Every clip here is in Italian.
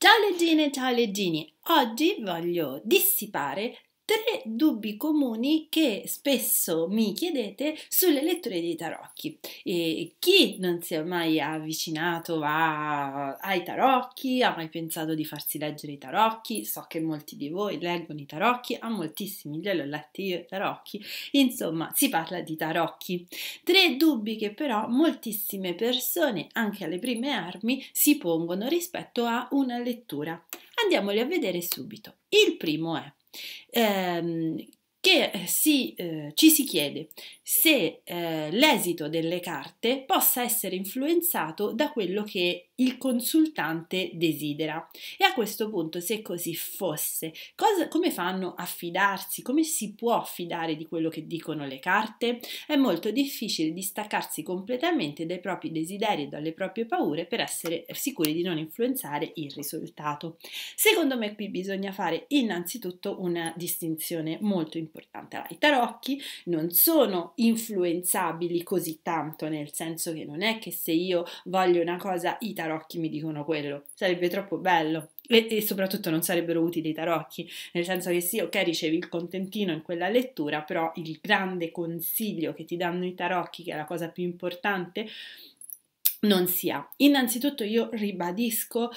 Ciao leggine e ciao leggini! Oggi voglio dissipare tre dubbi comuni che spesso mi chiedete sulle letture dei tarocchi. E chi non si è mai avvicinato a, ai tarocchi, ha mai pensato di farsi leggere i tarocchi, so che molti di voi leggono i tarocchi, a moltissimi glielo ho letti io i tarocchi, insomma si parla di tarocchi. Tre dubbi che però moltissime persone, anche alle prime armi, si pongono rispetto a una lettura. Andiamoli a vedere subito. Il primo è um, che eh, si, eh, ci si chiede se eh, l'esito delle carte possa essere influenzato da quello che il consultante desidera. E a questo punto, se così fosse, cosa, come fanno a fidarsi? Come si può fidare di quello che dicono le carte? È molto difficile distaccarsi completamente dai propri desideri e dalle proprie paure per essere sicuri di non influenzare il risultato. Secondo me qui bisogna fare innanzitutto una distinzione molto importante importante. Allora, I tarocchi non sono influenzabili così tanto, nel senso che non è che se io voglio una cosa i tarocchi mi dicono quello, sarebbe troppo bello. E, e soprattutto non sarebbero utili i tarocchi, nel senso che sì, ok, ricevi il contentino in quella lettura, però il grande consiglio che ti danno i tarocchi, che è la cosa più importante, non si ha. Innanzitutto io ribadisco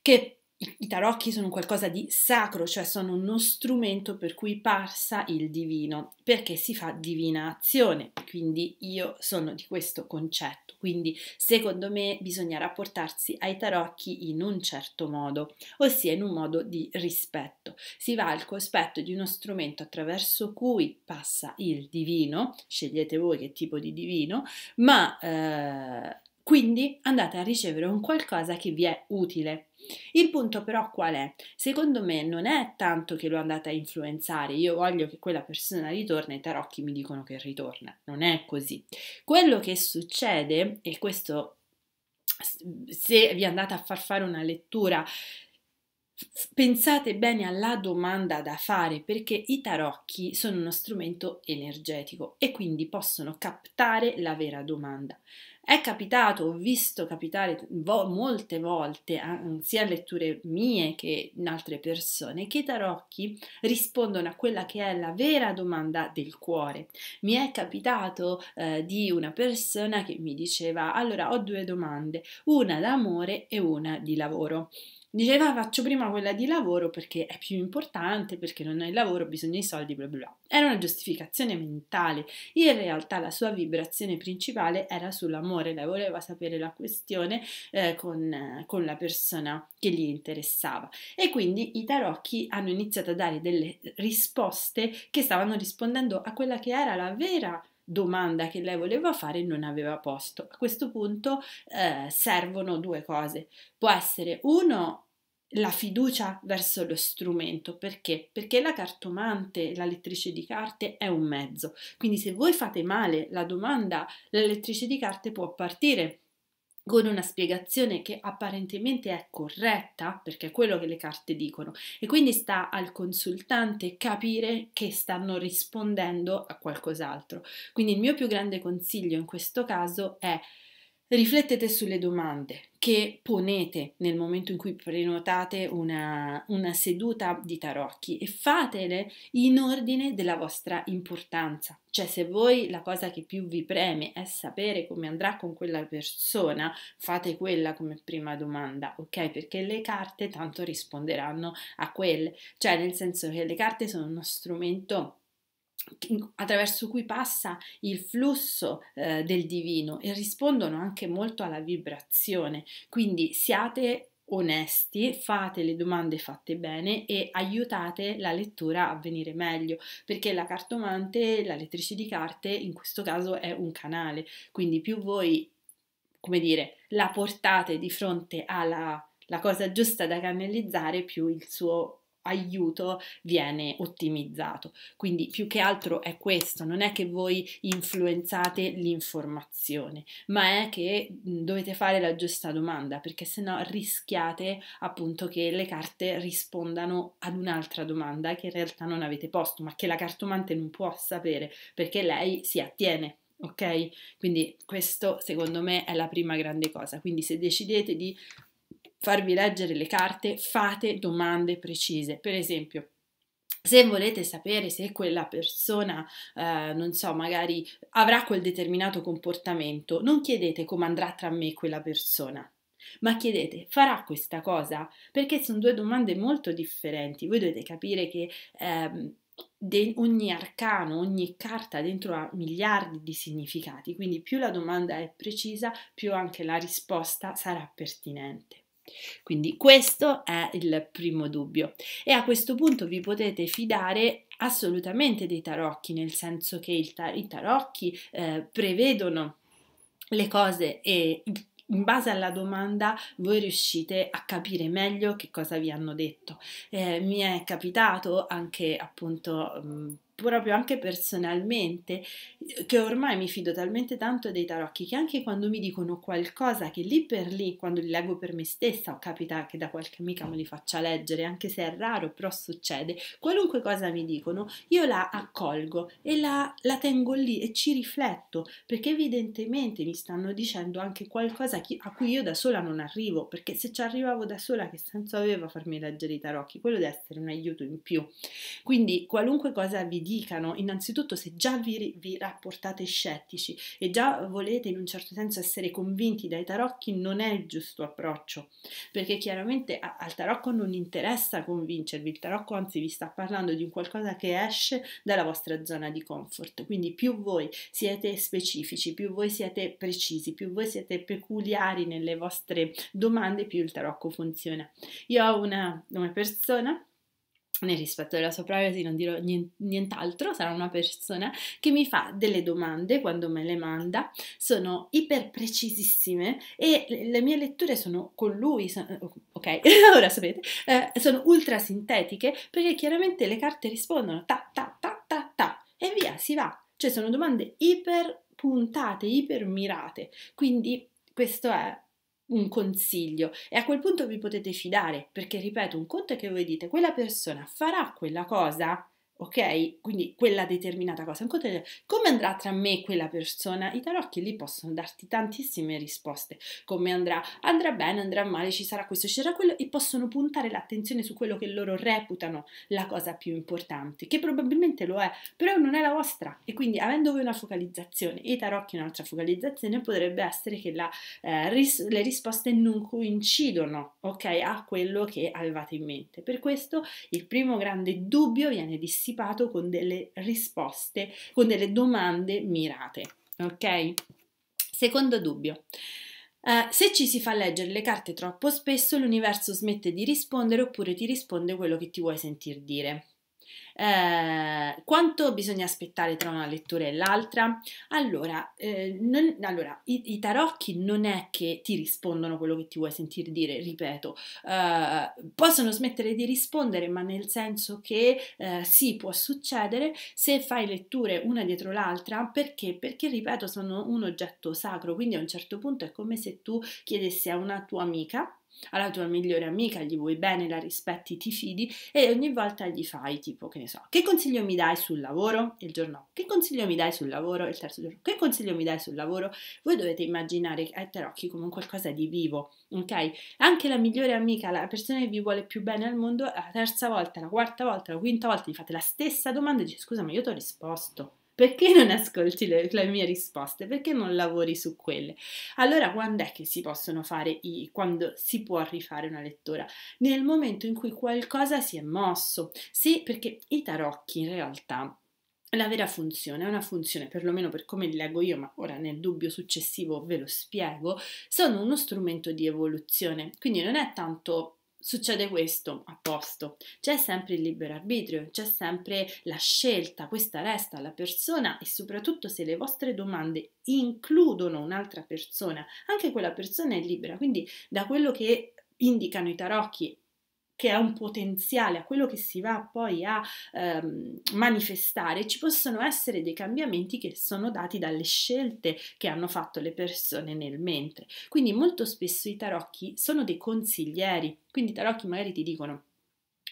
che i tarocchi sono qualcosa di sacro, cioè sono uno strumento per cui passa il divino, perché si fa divina azione, quindi io sono di questo concetto, quindi secondo me bisogna rapportarsi ai tarocchi in un certo modo, ossia in un modo di rispetto. Si va al cospetto di uno strumento attraverso cui passa il divino, scegliete voi che tipo di divino, ma... Eh, quindi andate a ricevere un qualcosa che vi è utile. Il punto però qual è? Secondo me non è tanto che lo andate a influenzare, io voglio che quella persona ritorni e i tarocchi mi dicono che ritorna, non è così. Quello che succede, e questo se vi andate a far fare una lettura Pensate bene alla domanda da fare perché i tarocchi sono uno strumento energetico e quindi possono captare la vera domanda. È capitato, ho visto capitare vo- molte volte, eh, sia a letture mie che in altre persone, che i tarocchi rispondono a quella che è la vera domanda del cuore. Mi è capitato eh, di una persona che mi diceva, allora ho due domande, una d'amore e una di lavoro. Diceva faccio prima quella di lavoro perché è più importante, perché non hai lavoro, bisogna i soldi, bla bla bla. Era una giustificazione mentale. In realtà la sua vibrazione principale era sull'amore, lei voleva sapere la questione eh, con, eh, con, la persona che gli interessava. E quindi i tarocchi hanno iniziato a dare delle risposte che stavano rispondendo a quella che era la vera domanda che lei voleva fare non aveva posto. A questo punto eh, servono due cose. Può essere uno la fiducia verso lo strumento perché? Perché la cartomante, la lettrice di carte è un mezzo. Quindi se voi fate male la domanda, la lettrice di carte può partire con una spiegazione che apparentemente è corretta, perché è quello che le carte dicono, e quindi sta al consultante capire che stanno rispondendo a qualcos'altro. Quindi il mio più grande consiglio in questo caso è riflettete sulle domande, che ponete nel momento in cui prenotate una, una seduta di tarocchi e fatele in ordine della vostra importanza. Cioè, se voi la cosa che più vi preme è sapere come andrà con quella persona, fate quella come prima domanda, ok? Perché le carte tanto risponderanno a quelle. Cioè, nel senso che le carte sono uno strumento attraverso cui passa il flusso eh, del divino e rispondono anche molto alla vibrazione. Quindi siate onesti, fate le domande fatte bene e aiutate la lettura a venire meglio, perché la cartomante, la lettrice di carte, in questo caso è un canale, quindi più voi, come dire, la portate di fronte alla cosa giusta da canalizzare, più il suo aiuto viene ottimizzato. Quindi più che altro è questo, non è che voi influenzate l'informazione, ma è che dovete fare la giusta domanda, perché se no rischiate appunto che le carte rispondano ad un'altra domanda che in realtà non avete posto, ma che la cartomante non può sapere perché lei si attiene ok? Quindi questo secondo me è la prima grande cosa. Quindi se decidete di farvi leggere le carte, fate domande precise. Per esempio, se volete sapere se quella persona, eh, non so, magari avrà quel determinato comportamento, non chiedete come andrà tra me e quella persona, ma chiedete farà questa cosa? Perché sono due domande molto differenti. Voi dovete capire che ehm, de- ogni arcano, ogni carta dentro ha miliardi di significati, quindi più la domanda è precisa, più anche la risposta sarà pertinente. Quindi questo è il primo dubbio e a questo punto vi potete fidare assolutamente dei tarocchi, nel senso che tar- i tarocchi eh, prevedono le cose e in base alla domanda voi riuscite a capire meglio che cosa vi hanno detto. Eh, mi è capitato anche appunto mh, proprio anche personalmente, eh, che ormai mi fido talmente tanto dei tarocchi che anche quando mi dicono qualcosa che lì per lì, quando li leggo per me stessa, o capita che da qualche amica me li faccia leggere, anche se è raro, però succede, qualunque cosa mi dicono, io la accolgo e la, la tengo lì e ci rifletto, perché evidentemente mi stanno dicendo anche qualcosa a cui io da sola non arrivo, perché se ci arrivavo da sola che senso aveva farmi leggere i tarocchi? Quello deve essere un aiuto in più. Quindi qualunque cosa vi dico, dicano innanzitutto se già vi, vi rapportate scettici e già volete in un certo senso essere convinti dai tarocchi non è il giusto approccio perché chiaramente a, al tarocco non interessa convincervi, il tarocco anzi vi sta parlando di un qualcosa che esce dalla vostra zona di comfort, quindi più voi siete specifici, più voi siete precisi, più voi siete peculiari nelle vostre domande, più il tarocco funziona. Io ho una, una persona nel rispetto della sua privacy non dirò nient'altro, sarà una persona che mi fa delle domande quando me le manda, sono iper precisissime e le mie letture sono con lui, sono, eh, ok, ora sapete, eh, sono ultra sintetiche perché chiaramente le carte rispondono ta ta ta ta ta e via, si va. Cioè sono domande iper puntate, iper mirate, quindi questo è un consiglio e a quel punto vi potete fidare perché ripeto un conto è che voi dite quella persona farà quella cosa ok? Quindi quella determinata cosa. Come andrà tra me e quella persona? I tarocchi lì possono darti tantissime risposte. Come andrà? Andrà bene, andrà male, ci sarà questo, ci sarà quello e possono puntare l'attenzione su quello che loro reputano la cosa più importante, che probabilmente lo è, però non è la vostra. E quindi avendo voi una focalizzazione e i tarocchi un'altra focalizzazione, potrebbe essere che la, eh, ris- le risposte non coincidono, ok? A quello che avevate in mente. Per questo il primo grande dubbio viene dissipato anticipato con delle risposte, con delle domande mirate. Ok? Secondo dubbio. Uh, se ci si fa leggere le carte troppo spesso, l'universo smette di rispondere oppure ti risponde quello che ti vuoi sentir dire. Eh, quanto bisogna aspettare tra una lettura e l'altra? Allora, eh, non, allora i, i, tarocchi non è che ti rispondono quello che ti vuoi sentire dire, ripeto, eh, possono smettere di rispondere, ma nel senso che eh, sì, può succedere se fai letture una dietro l'altra, perché? Perché, ripeto, sono un oggetto sacro, quindi a un certo punto è come se tu chiedessi a una tua amica alla tua migliore amica, gli vuoi bene, la rispetti, ti fidi e ogni volta gli fai tipo, che ne so, che consiglio mi dai sul lavoro? Il giorno, che consiglio mi dai sul lavoro? Il terzo giorno, che consiglio mi dai sul lavoro? Voi dovete immaginare ai tarocchi eh, come qualcosa di vivo, ok? Anche la migliore amica, la persona che vi vuole più bene al mondo, la terza volta, la quarta volta, la quinta volta gli fate la stessa domanda e dice scusa ma io ti ho risposto. Perché non ascolti le, le, mie risposte? Perché non lavori su quelle? Allora, quando è che si possono fare i quando si può rifare una lettura? Nel momento in cui qualcosa si è mosso. Sì, perché i tarocchi in realtà la vera funzione, è una funzione, perlomeno per come li leggo io, ma ora nel dubbio successivo ve lo spiego, sono uno strumento di evoluzione. Quindi non è tanto succede questo, a posto. C'è sempre il libero arbitrio, c'è sempre la scelta, questa resta alla persona e soprattutto se le vostre domande includono un'altra persona, anche quella persona è libera. Quindi da quello che indicano i tarocchi che ha un potenziale, a quello che si va poi a ehm, manifestare, ci possono essere dei cambiamenti che sono dati dalle scelte che hanno fatto le persone nel mentre. Quindi molto spesso i tarocchi sono dei consiglieri, quindi i tarocchi magari ti dicono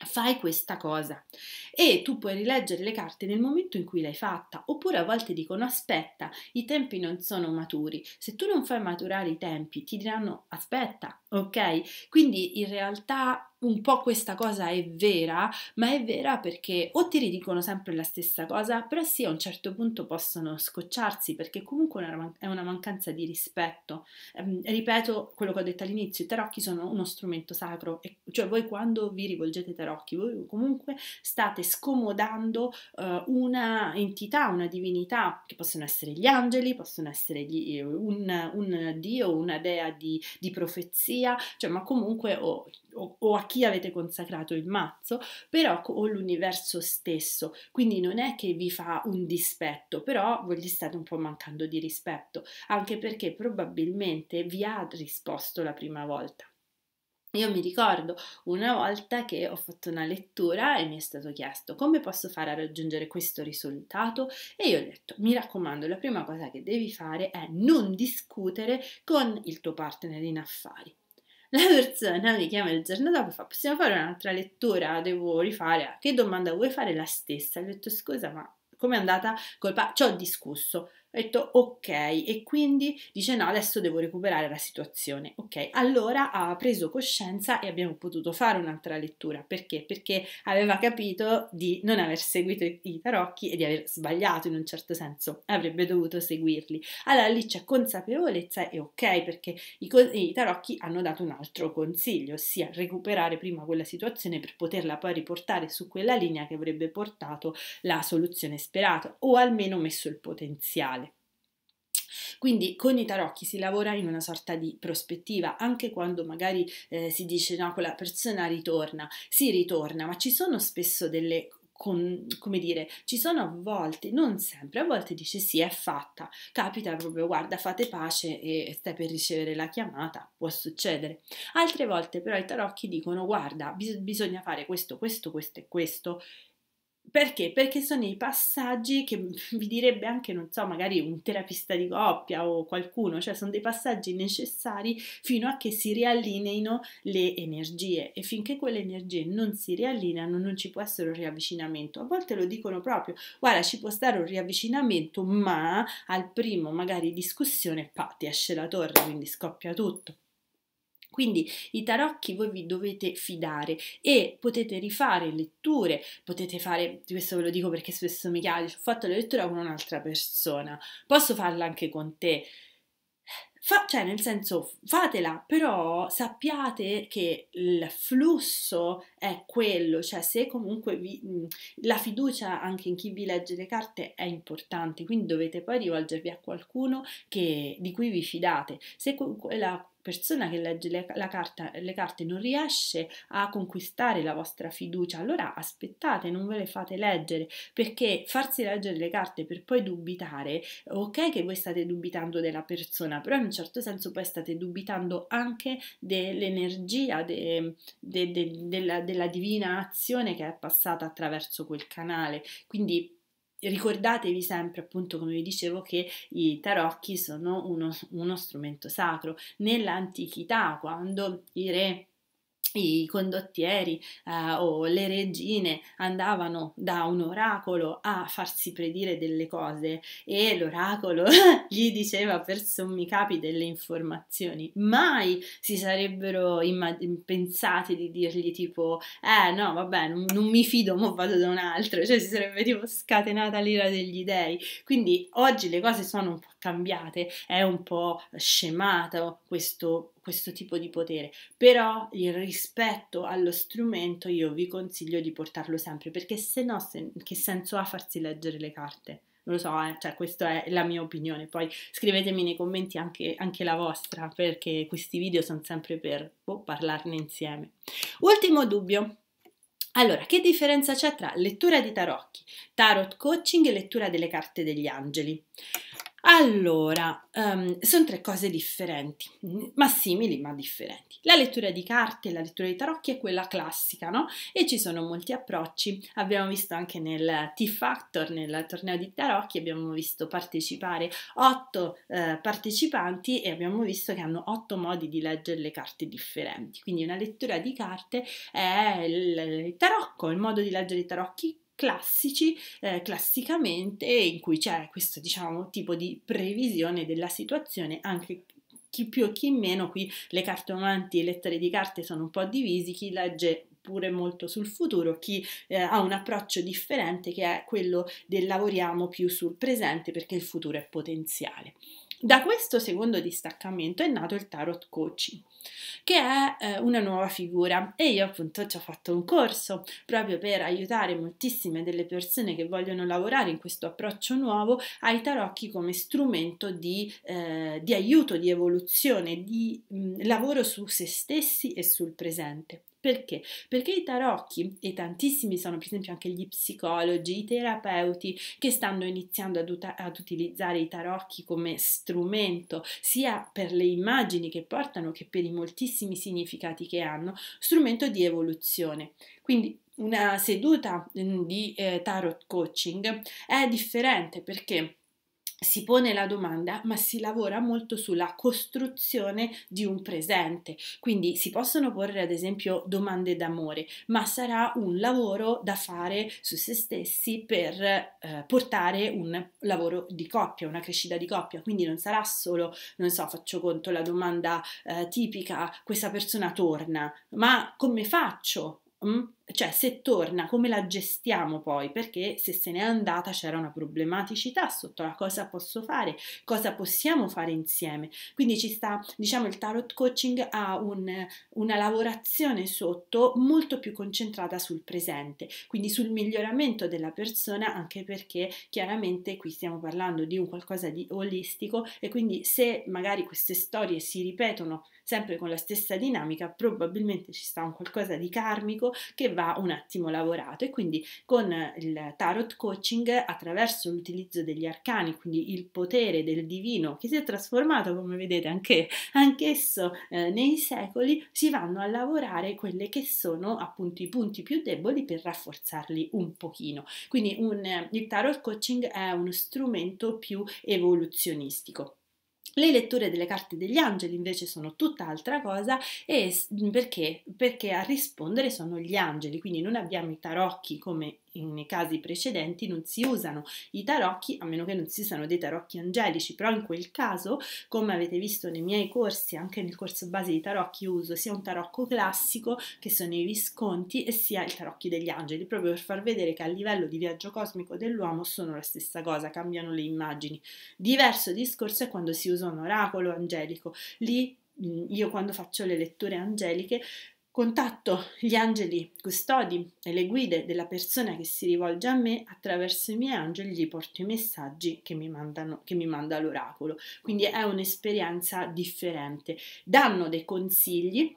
fai questa cosa e tu puoi rileggere le carte nel momento in cui l'hai fatta oppure a volte dicono aspetta i tempi non sono maturi se tu non fai maturare i tempi ti diranno aspetta ok quindi in realtà un po' questa cosa è vera, ma è vera perché o ti ridicono sempre la stessa cosa, però sì, a un certo punto possono scocciarsi perché comunque è una mancanza di rispetto. Ehm, ripeto quello che ho detto all'inizio, i tarocchi sono uno strumento sacro, cioè voi quando vi rivolgete ai tarocchi, voi comunque state scomodando eh, una entità, una divinità, che possono essere gli angeli, possono essere gli, eh, un, un dio, una dea di, di profezia, cioè ma comunque... Oh, o, o a chi avete consacrato il mazzo, però o l'universo stesso. Quindi non è che vi fa un dispetto, però voi gli state un po' mancando di rispetto, anche perché probabilmente vi ha risposto la prima volta. Io mi ricordo una volta che ho fatto una lettura e mi è stato chiesto come posso fare a raggiungere questo risultato e io ho detto mi raccomando la prima cosa che devi fare è non discutere con il tuo partner in affari la persona mi chiama il giorno dopo e fa possiamo fare un'altra lettura, devo rifare. che domanda vuoi fare la stessa? Gli ho detto scusa ma com'è andata? Colpa, ci ho discusso. Ho detto ok, e quindi dice no, adesso devo recuperare la situazione. Ok, allora ha preso coscienza e abbiamo potuto fare un'altra lettura. Perché? Perché aveva capito di non aver seguito i tarocchi e di aver sbagliato in un certo senso, avrebbe dovuto seguirli. Allora lì c'è consapevolezza e ok, perché i, co- i tarocchi hanno dato un altro consiglio, ossia recuperare prima quella situazione per poterla poi riportare su quella linea che avrebbe portato la soluzione sperata o almeno messo il potenziale. Quindi con i tarocchi si lavora in una sorta di prospettiva, anche quando magari eh, si dice no, quella persona ritorna, si ritorna, ma ci sono spesso delle con, come dire, ci sono a volte, non sempre, a volte dice sì, è fatta, capita proprio, guarda, fate pace e stai per ricevere la chiamata, può succedere. Altre volte però i tarocchi dicono, guarda, bis- bisogna fare questo, questo, questo e questo, perché? Perché sono i passaggi che mm, vi direbbe anche, non so, magari un terapista di coppia o qualcuno, cioè sono dei passaggi necessari fino a che si riallineino le energie e finché quelle energie non si riallineano non ci può essere un riavvicinamento. A volte lo dicono proprio, guarda ci può stare un riavvicinamento ma al primo magari discussione, pa, ti esce la torre, quindi scoppia tutto. Quindi i tarocchi voi vi dovete fidare e potete rifare letture, potete fare, questo ve lo dico perché spesso mi chiedi, ho fatto la lettura con un'altra persona, posso farla anche con te. Fa, cioè, nel senso, fatela, però sappiate che il flusso è quello, cioè se comunque vi, mhmm, la fiducia anche in chi vi legge le carte è importante, quindi dovete poi rivolgervi a qualcuno che, di cui vi fidate. Se quella persona che legge le, carta, le, carte non riesce a conquistare la vostra fiducia, allora aspettate, non ve le fate leggere, perché farsi leggere le carte per poi dubitare, ok che voi state dubitando della persona, però in un certo senso poi state dubitando anche dell'energia, de, de, de, della, della divina azione che è passata attraverso quel canale. Quindi ricordatevi sempre, appunto, come vi dicevo, che i tarocchi sono uno, uno strumento sacro. Nell'antichità, quando i re i condottieri eh, o le regine andavano da un oracolo a farsi predire delle cose e l'oracolo gli diceva per sommi capi delle informazioni. Mai si sarebbero immag- pensati di dirgli tipo eh no vabbè non, non mi fido, mo vado da un altro, cioè si sarebbe tipo scatenata l'ira degli dei. Quindi oggi le cose sono un po' cambiate, è un po' scemato questo questo tipo di potere, però il rispetto allo strumento io vi consiglio di portarlo sempre, perché se no se, che senso ha farsi leggere le carte? Non lo so, eh, cioè questa è la mia opinione, poi scrivetemi nei commenti anche, anche la vostra, perché questi video sono sempre per boh, parlarne insieme. Ultimo dubbio, allora, che differenza c'è tra lettura di tarocchi, tarot coaching e lettura delle carte degli angeli? Allora, um, ehm, sono tre cose differenti, ma simili ma differenti. La lettura di carte e la lettura di tarocchi è quella classica, no? E ci sono molti approcci. Abbiamo visto anche nel T-Factor, nel torneo di tarocchi, abbiamo visto partecipare otto eh, partecipanti e abbiamo visto che hanno otto modi di leggere le carte differenti. Quindi una lettura di carte è il, il tarocco, il modo di leggere i tarocchi classici, eh, classicamente, in cui c'è questo diciamo, tipo di previsione della situazione anche chi più e chi meno, qui le cartomanti e le lettere di carte sono un po' divisi, chi legge pure molto sul futuro, chi eh, ha un approccio differente che è quello del lavoriamo più sul presente perché il futuro è potenziale. Da questo secondo distaccamento è nato il tarot coaching, che è eh, una nuova figura e io appunto ci ho fatto un corso proprio per aiutare moltissime delle persone che vogliono lavorare in questo approccio nuovo ai tarocchi come strumento di, eh, di aiuto, di evoluzione, di mh, mm, lavoro su se stessi e sul presente. Perché? Perché i tarocchi, e tantissimi sono per esempio anche gli psicologi, i terapeuti che stanno iniziando ad, ut ad utilizzare i tarocchi come strumento sia per le immagini che portano che per i moltissimi significati che hanno, strumento di evoluzione. Quindi una seduta mm, di eh, tarot coaching è differente perché si pone la domanda, ma si lavora molto sulla costruzione di un presente. Quindi si possono porre ad esempio domande d'amore, ma sarà un lavoro da fare su se stessi per eh, portare un lavoro di coppia, una crescita di coppia. Quindi non sarà solo, non so, faccio conto la domanda eh, tipica, questa persona torna, ma come faccio? Mm? cioè se torna, come la gestiamo poi? Perché se se n'è andata c'era una problematicità sotto la cosa posso fare, cosa possiamo fare insieme. Quindi ci sta, diciamo, il tarot coaching ha un, una lavorazione sotto molto più concentrata sul presente, quindi sul miglioramento della persona, anche perché chiaramente qui stiamo parlando di un qualcosa di olistico e quindi se magari queste storie si ripetono sempre con la stessa dinamica, probabilmente ci sta un qualcosa di karmico che va va un attimo lavorato e quindi con il tarot coaching attraverso l'utilizzo degli arcani, quindi il potere del divino che si è trasformato come vedete anche, anch'esso eh, nei secoli, si vanno a lavorare quelle che sono appunto i punti più deboli per rafforzarli un pochino. Quindi un, il tarot coaching è uno strumento più evoluzionistico. Le letture delle carte degli angeli invece sono tutt'altra cosa perché? perché? a rispondere sono gli angeli, quindi non abbiamo i tarocchi come nei casi precedenti non si usano i tarocchi, a meno che non si usano dei tarocchi angelici, però in quel caso, come avete visto nei miei corsi, anche nel corso base di tarocchi uso sia un tarocco classico, che sono i visconti, e sia il tarocchi degli angeli, proprio per far vedere che a livello di viaggio cosmico dell'uomo sono la stessa cosa, cambiano le immagini. Diverso discorso è quando si usa un oracolo angelico, lì io quando faccio le letture angeliche Contatto gli angeli custodi e le guide della persona che si rivolge a me attraverso i miei angeli gli porto i messaggi che mi, mandano, che mi manda l'oracolo. Quindi è un'esperienza differente. Danno dei consigli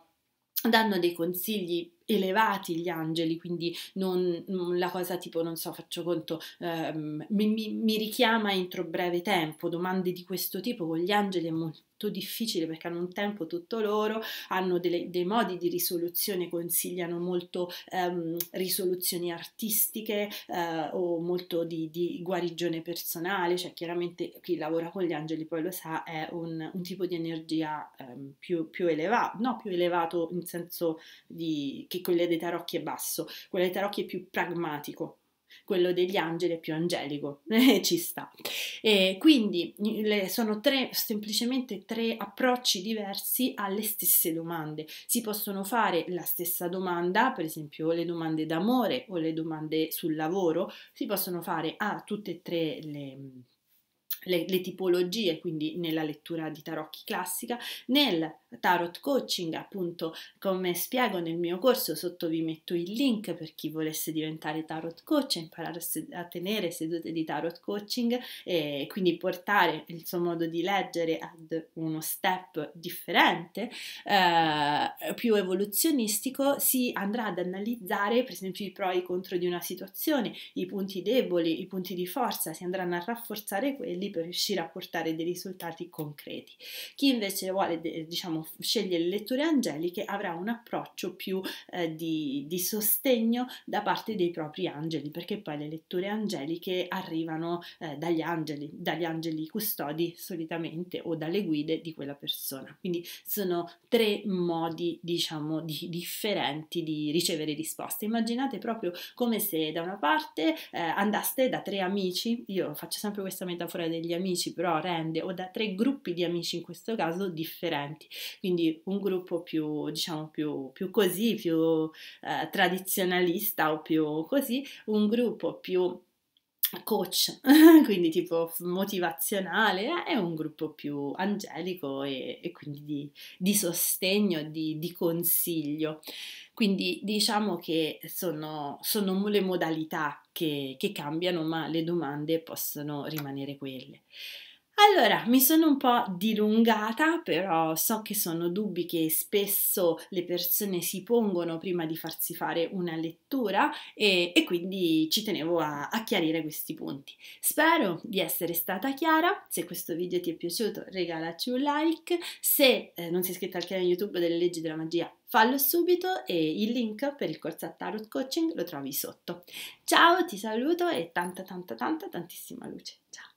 danno dei consigli elevati gli angeli, quindi non, non, la cosa tipo, non so, faccio conto, ehm, mi, mi, mi, richiama entro breve tempo, domande di questo tipo con gli angeli è molto difficile perché hanno un tempo tutto loro, hanno delle, dei modi di risoluzione, consigliano molto ehm, risoluzioni artistiche eh, o molto di, di, guarigione personale, cioè chiaramente chi lavora con gli angeli poi lo sa è un, un tipo di energia ehm, più, più elevato, no più elevato in senso di che quella dei tarocchi è basso, quella dei tarocchi è più pragmatico, quello degli angeli è più angelico, ci sta. E quindi le, sono tre, semplicemente tre approcci diversi alle stesse domande. Si possono fare la stessa domanda, per esempio le domande d'amore o le domande sul lavoro, si possono fare a tutte e tre le le, le, tipologie, quindi nella lettura di tarocchi classica, nel tarot coaching, appunto come spiego nel mio corso, sotto vi metto il link per chi volesse diventare tarot coach e imparare a tenere sedute di tarot coaching e quindi portare il suo modo di leggere ad uno step differente, eh, più evoluzionistico, si andrà ad analizzare per esempio i pro e i contro di una situazione, i punti deboli, i punti di forza, si andranno a rafforzare quelli per riuscire a portare dei risultati concreti. Chi invece vuole, diciamo, scegliere le letture angeliche avrà un approccio più eh, di, di sostegno da parte dei propri angeli, perché poi le letture angeliche arrivano eh, dagli angeli, dagli angeli custodi solitamente o dalle guide di quella persona. Quindi sono tre modi, diciamo, di, differenti di ricevere risposte. Immaginate proprio come se da una parte eh, andaste da tre amici, io faccio sempre questa metafora degli degli amici però rende o da tre gruppi di amici in questo caso differenti quindi un gruppo più diciamo più, più così più eh, tradizionalista o più così un gruppo più coach, quindi tipo motivazionale, eh, è un gruppo più angelico e, e quindi di, di, sostegno, di, di consiglio. Quindi diciamo che sono, sono le modalità che, che cambiano, ma le domande possono rimanere quelle. Allora, mi sono un po' dilungata, però so che sono dubbi che spesso le persone si pongono prima di farsi fare una lettura e, e quindi ci tenevo a, a chiarire questi punti. Spero di essere stata chiara, se questo video ti è piaciuto regalaci un like, se eh, non sei iscritto al canale YouTube delle leggi della magia fallo subito e il link per il corso a Tarot Coaching lo trovi sotto. Ciao, ti saluto e tanta tanta tanta tantissima luce. Ciao!